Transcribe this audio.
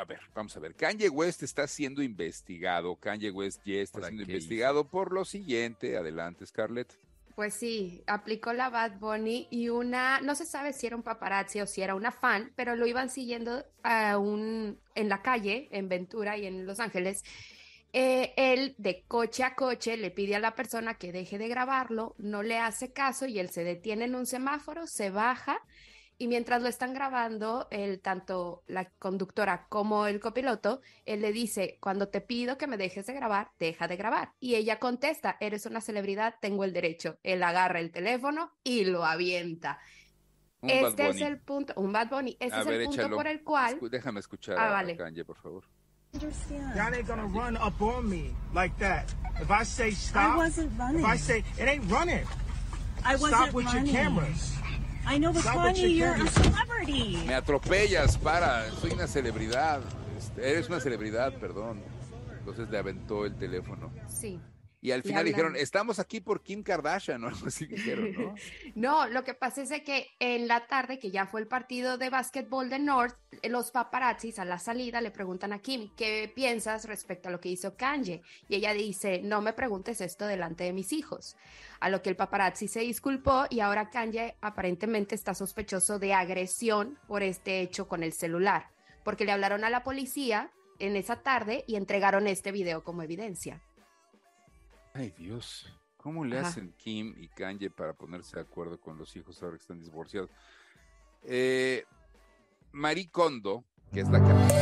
a ver, vamos a ver. Kanye West está siendo investigado. Kanye West ya está siendo investigado por lo siguiente. Adelante, Scarlett. Pues sí, aplicó la Bad Bunny y una, no se sabe si era un paparazzi o si era una fan, pero lo iban siguiendo a un, en la calle, en Ventura y en Los Ángeles. Eh, él de coche a coche le pide a la persona que deje de grabarlo, no le hace caso y él se detiene en un semáforo, se baja y mientras lo están grabando, tanto la conductora como el copiloto, él le dice, cuando te pido que me dejes de grabar, deja de grabar. Y ella contesta, eres una celebridad, tengo el derecho. Él agarra el teléfono y lo avienta. este es el punto, un Bad Bunny, Ese es el punto por el cual... déjame escuchar ah, por favor. run up on me like that. If I say stop, If it ain't running, with your cameras. Me atropellas, para. Soy una celebridad. Este, eres una celebridad, perdón. Entonces le aventó el teléfono. Sí. Y al final dijeron, estamos aquí por Kim Kardashian, así ¿no? no, lo que pasa es que en la tarde, que ya fue el partido de básquetbol de North, los paparazzis a la salida le preguntan a Kim, ¿qué piensas respecto a lo que hizo Kanye? Y ella dice, no me preguntes esto delante de mis hijos. A lo que el paparazzi se disculpó y ahora Kanye aparentemente está sospechoso de agresión por este hecho con el celular, porque le hablaron a la policía en esa tarde y entregaron este video como evidencia. Ay Dios, ¿cómo le hacen Kim y Kanye para ponerse de acuerdo con los hijos ahora que están divorciados? Eh, Marie Kondo, que es la que... Ah.